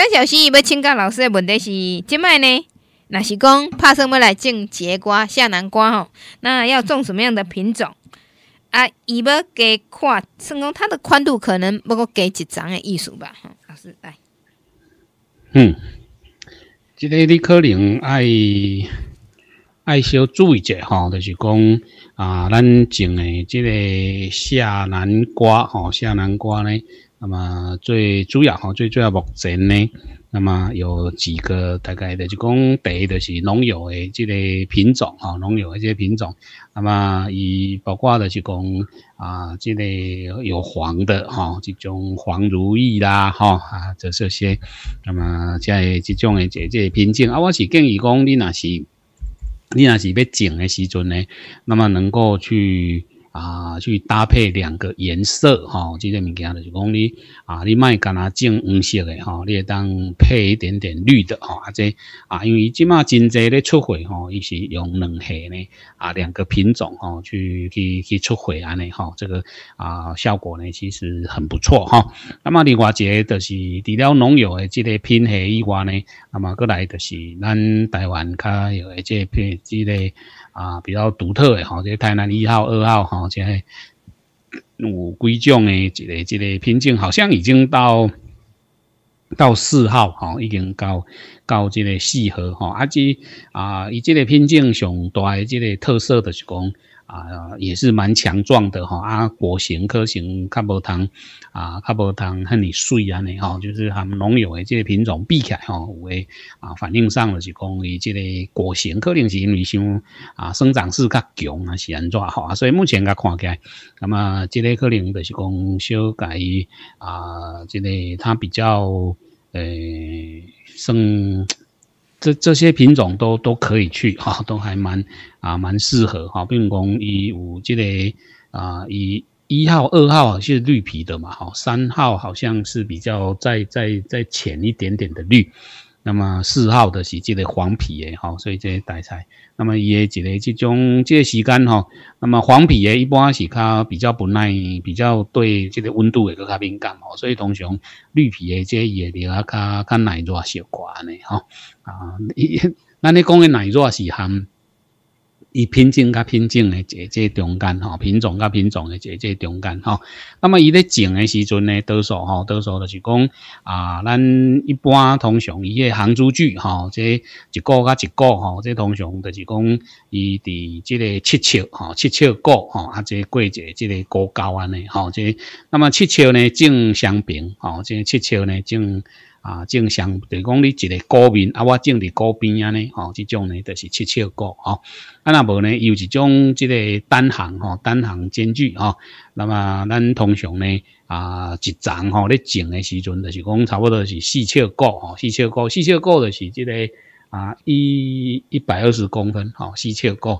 张小西要请教老师的问题是：即卖呢，若是讲拍算要来种节瓜、下南瓜吼，那要种什么样的品种啊？伊要加宽，算讲它的宽度可能不过加一掌的艺术吧。老师来，嗯，这个你可能爱爱小注意一下吼，就是讲啊，咱种的即个下南瓜吼，下南瓜呢？那么最主要哈，最主要目前呢，那么有几个大概的，就讲第一就是农药的这类品种哈，农药这些品种。那么以包括的是讲啊，这类有黄的哈，这种黄如意啦哈啊，就这些。那么在这种的这这些品种啊，我是建议讲你那是你那是要种的时阵呢，那么能够去。啊，去搭配两个颜色哈，这些物件就是讲你啊，你卖干啊，净黄色的哈，你也当配一点点绿的哈，啊这啊，因为即马真济咧出货哈，伊是用两色呢啊，两个品种哈，去去去出货安尼哈，这个啊效果呢其实很不错哈。那么另外一个就是除了农药的这个品系以外呢，那么过来就是咱台湾较有诶即片之个。啊，比较独特的吼，即个台南一号、二号，吼，即个有几种诶，一个一个品种，好像已经到到四号，吼，已经到到这个四号，吼，啊，即啊，伊即个品种上大诶，即个特色的是讲。啊，也是蛮强壮的哈。啊，果型、颗形、卡波糖啊、卡波糖，很你碎安尼哈，就是含农友诶，这些品种比起来哈，有诶啊，反应上就是讲伊即个果型，可能是因为像啊生长势较强还是安怎哈？所以目前看起来，那么即个可能就是讲小改啊，即个它比较诶生。这这些品种都都可以去哈，都还蛮啊蛮适合哈。比如讲一五这类啊一一号、二号是绿皮的嘛哈，三号好像是比较再再再浅一点点的绿。那么四号的是即个黄皮的吼，所以这些大菜，那么也一个即种即个时间吼，那么黄皮的一般是较比较不耐，比较对即个温度会较敏感吼，所以通常绿皮这即也比较较较耐热习惯嘅吼，啊，那你讲的耐热是含？以品种甲品种的姐姐中间吼，品种甲品种的姐姐中间吼。那么伊咧种诶时阵呢，多数吼，多数就是讲啊，咱一般通常伊的行株距吼，即一个甲一个吼，即通常就是讲，伊伫即个七尺吼，七尺高吼，啊即过节即个高高安尼吼，即。那么七尺呢种香槟吼，即七尺呢种。啊，正常就讲你一个高边啊，我种伫高边安尼，吼，这种呢就是七尺高哦。啊，那无呢，有一种即个单行吼，单行间距吼。那么咱通常呢啊，一丛吼咧种的时阵，就是讲差不多是四尺高哦，四尺高，四尺高就是即个啊一一百二十公分哦，四尺高。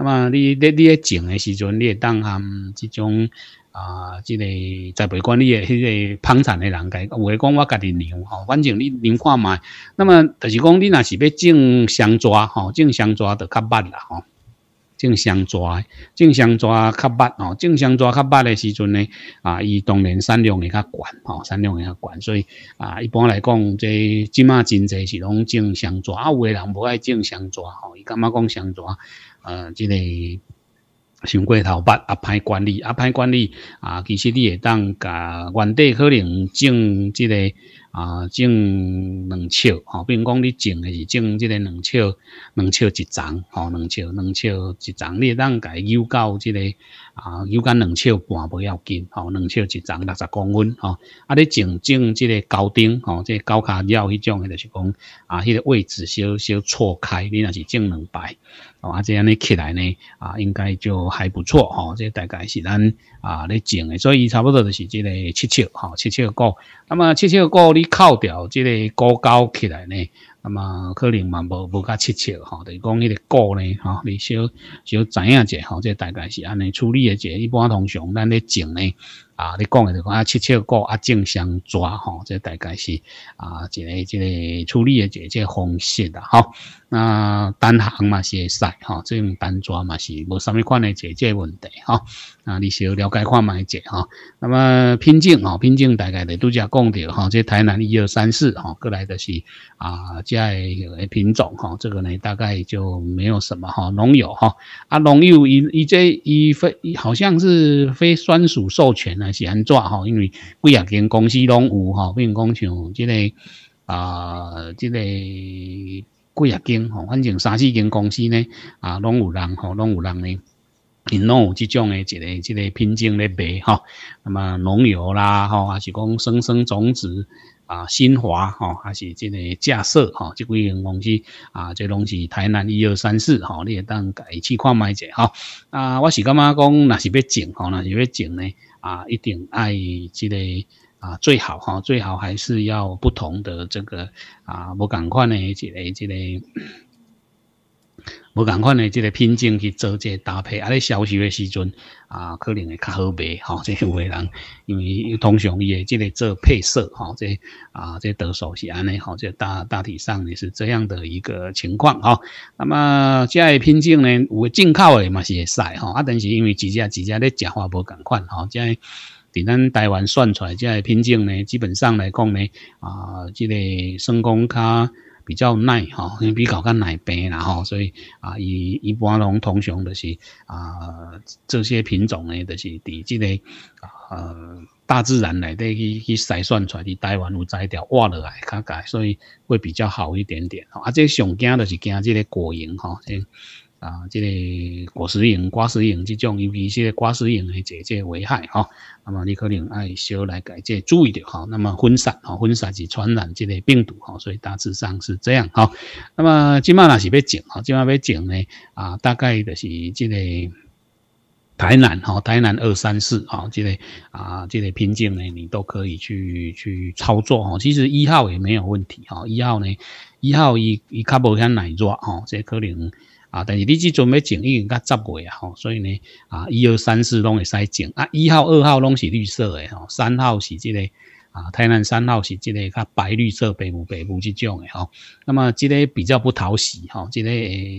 咁啊！你你你喺种嘅时阵，你会当含呢种啊，呢个栽培管理嘅迄个膨产嘅人计，唔系讲我家啲粮，嗬，反正你量看卖。那么就是讲你若是要种香爪，吼，种香爪就较捌啦，嗬，种香爪，种香爪较捌嗬，种香爪较捌嘅时阵咧，啊，伊当然产量会较悬，嗬，产量会较悬，所以啊，一般来讲，即即马真多是拢种香爪，啊，有嘅人无爱种香爪，吼，伊感觉讲香爪。啊，即、这个想过头捌啊，歹管理啊，歹管理啊，其实你会当甲原地可能种即、这个。啊，种两尺吼，如讲你种诶是种即个两尺，两尺一丛吼，两尺两尺一丛，你让家幼到即个啊，幼到两尺半不要紧吼，两尺一丛六十公分吼。啊，你种种即个高顶吼，即个高卡腰迄种诶，就是讲啊，迄个位置小小错开，你若是种两排哦，啊这样你起来呢啊，应该就还不错吼。即大概是咱啊咧种诶，所以差不多就是即个七尺吼，七尺高。那么七尺高你。靠掉这个高高起来呢，那么可能嘛无无甲七七吼，就是讲迄个高呢，哈，你小小知影者吼，这大概是安尼处理的者，一般通常咱咧种呢。啊，你讲的就讲啊，七七个啊，正常抓吼，即大概是啊一个一个处理的一个方式啦，哈，那单行嘛是使吼，这种单抓嘛是无啥物款嘅解决问题，哈，啊，你需要了解看买者，哈，那么品种吼，品种大概咧都加讲着，哈，即台南一二三四，哈，各来的是啊，即个品种，哈，这个呢大概就没有什么哈，农药哈，啊，农药以以这以非好像是非专属授权呢。是安怎吼？因为几啊间公司拢有吼，比如讲像即个啊，即个几啊间吼，反正三四间公司呢，啊，拢有人吼，拢有人呢，因拢有即种诶一个即个品种咧卖哈。那么农药啦吼，还是讲生生种子。啊，新华哈，还是这个架设哈，这几位公司啊，这拢是台南一二三四哈，你也当改去看卖者哈。啊，我是感觉讲，那是要整哈，那是要整呢啊，一定爱这个啊，最好哈，最好还是要不同的这个啊，不同款的这个这个。无共款诶，即个品种去做即个搭配，啊咧销售诶时阵啊，可能会较好卖吼。即、些有诶人，因为通常伊会即个做配色吼，即、这啊这得手是安尼吼，即、这大大体上呢是这样的一个情况吼、啊。那么这类品种呢，有进口诶嘛是会使吼，啊但是因为几只几只咧食法无共款吼，即、个。伫咱台湾算出来，即个品种呢基本上来讲呢啊，即个算讲较比较耐哈，因为比较较耐病啦哈，所以啊，伊一般通常熊就是啊，这些品种呢，就是伫这个呃大自然内底去去筛选出来的台湾有摘掉条挖落来，看看，所以会比较好一点点。啊，这熊惊就是惊这个果蝇哈。啊，这个果实蝇、瓜实蝇这种，尤其一些瓜实蝇的这这危害哈，那么你可能要少来改这注意点哈。那么分散哈，分散是传染这类病毒哈，所以大致上是这样哈。那么今晚那是要整哈，今晚要整呢啊，大概就是这个。台南哈，台南二三四哈，这类啊这类品种呢，你都可以去去操作哈。其实一号也没有问题哈，一号呢一号一一卡 o u p 奶 e 哈，这可能。啊，但是你即阵要种，伊经较十月啊吼，所以呢啊，一二三四拢会使种啊，一号二号拢是绿色的吼，三号是即个啊，台南三号是即个较白绿色、北部北部即种的吼，那么即个比较不讨喜吼，即个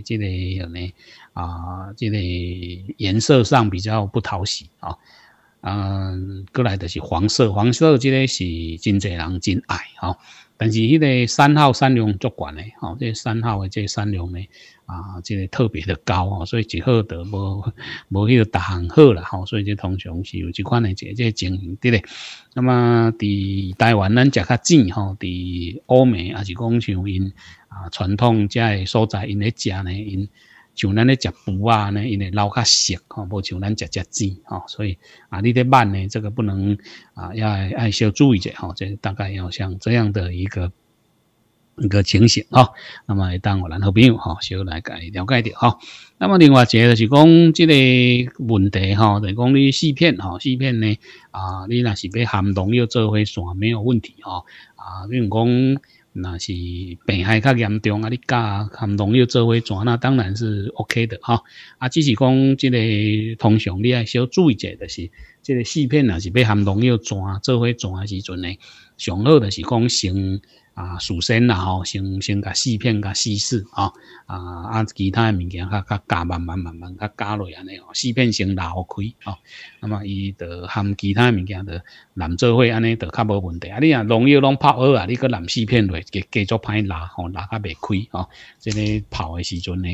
即个什么呢啊，即个颜色上比较不讨喜吼、啊，嗯，过来的是黄色，黄色即个是真盏人真爱。吼。但是迄个三号山量足悬诶，吼，这三号诶，这山量呢啊，这个特别的高哦，所以一好得无无迄个逐项好啦，吼，所以这通常是有这款诶，即即情形，伫咧。那么伫台湾咱食较少吼，在欧美还是讲像因啊传统遮诶所在因咧食呢因。像咱咧食补啊，呢因为老较熟，吼，无像咱食食剂吼，所以啊，你咧慢呢，这个不能啊，要爱小注意者吼，这大概要像这样的一个一个情形吼那么，当我咱好朋友吼，小来改了解点吼那么，另外一个就是讲这个问题吼、就是讲你四片吼四片呢啊，你若是要含农药做伙线没有问题吼啊，因为讲。那是病害较严重啊！你加含农药做伙全，那当然是 OK 的哈。啊，只是讲这个通常你爱小注意者是。即个四片也是要含农药钻做伙钻的时阵呢，上好就是讲先啊，首先啦吼，先先甲四片甲稀释啊啊，啊其他的物件较较加慢慢慢慢较加落安尼哦，四片先拉开哦，那么伊就含其他嘅物件就难做伙安尼，就较无问题啊。你啊农药拢泡好啊，你佫难四片落，佮继续歹拉吼，拉较袂开哦。即个泡的时阵呢，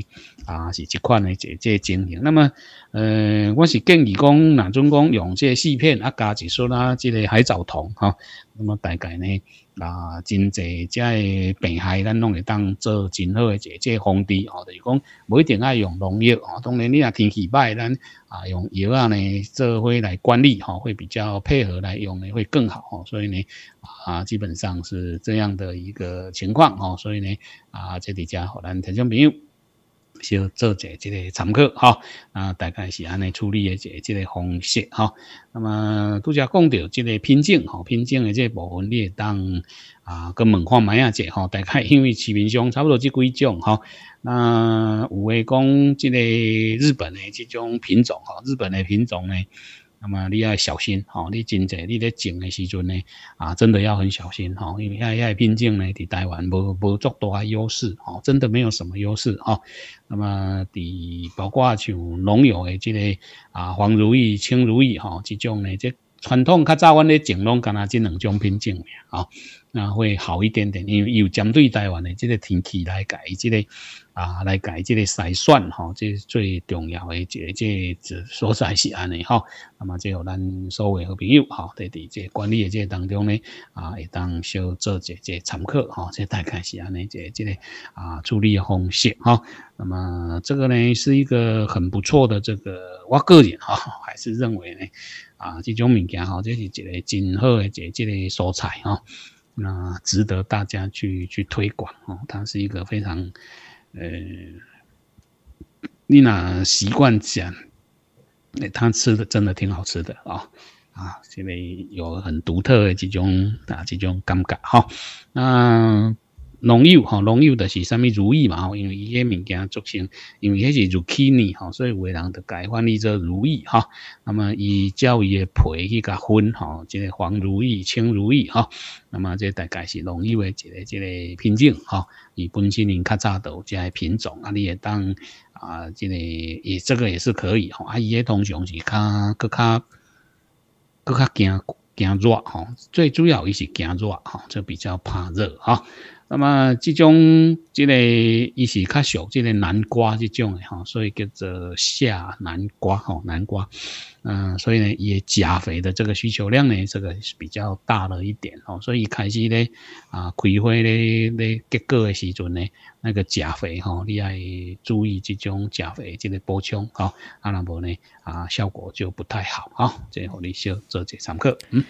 啊是即款的即即情形。那么呃，我是建议讲，哪种讲用。这细片啊、加几束啦，这个海藻酮哈，那么大概呢，啊，真济即个病害咱弄来当做真好的一个防治，吼，就是讲不一定爱用农药，吼，当然你若天气歹，咱啊用药啊呢做会来管理，吼，会比较配合来用呢，会更好，所以呢，啊，基本上是这样的一个情况，吼，所以呢，啊，这里家好咱听众朋友。小做一下这个参考吼，啊，大概是安尼处理的一个这个方式吼。那么拄则讲到这个品种吼，品种的这部分你会当啊跟问看买啊一下大概因为市面上差不多这几种吼。那有诶讲这个日本的这种品种吼，日本的品种呢。那么你要小心吼，你真济，你咧种的时阵呢，啊，真的要很小心吼，因为遐遐品种呢，伫台湾无无足大优势吼，真的没有什么优势吼。那么，伫包括像农眼的这个啊，黄如意、青如意吼，这种呢，即传统较早阮咧种拢干那即两种品种的啊。那会好一点点，因为有针对台湾的这个天气来改，这个啊来改，这个筛算哈，这是最重要的这这所在是安尼吼。那么，后咱所有好朋友哈，在这管理的这当中呢，啊，会当小做一这参考哈，这大概是安尼这这个啊，理的方式哈。那么，这个呢是一个很不错的这个，我个人哈还是认为呢啊，这种物件哈，这是一个真好的一这个素材哈。那值得大家去去推广哦，它是一个非常，呃，丽娜习惯讲，他吃的真的挺好吃的啊啊，因为有很独特的这种啊这种尴尬。哈，那。农药吼，农药的是啥物如意嘛？因为伊个物件组成，因为迄是如去年哈，所以有诶人得改翻译做如意吼。那么伊照伊个皮去甲分吼，即个黄如意、青如意吼。那么这大概是农药诶一个即个品种吼，伊本身因较早有即个品种啊，你也当啊，即个也这个也是可以吼。啊，伊个通常是较搁较搁较惊惊热吼，最主要伊是惊热吼，就比较怕热哈。那么这种，这个，伊是较熟，这个南瓜这种的哈，所以叫做夏南瓜哈，南瓜，嗯，所以呢，也钾肥的这个需求量呢，这个是比较大了一点吼，所以开始呢，啊，开花咧咧结果的时阵呢，那个钾肥哈，你爱注意这种钾肥这个补充哈，啊，那无呢，啊，效果就不太好哈，这给你小做一参考，嗯。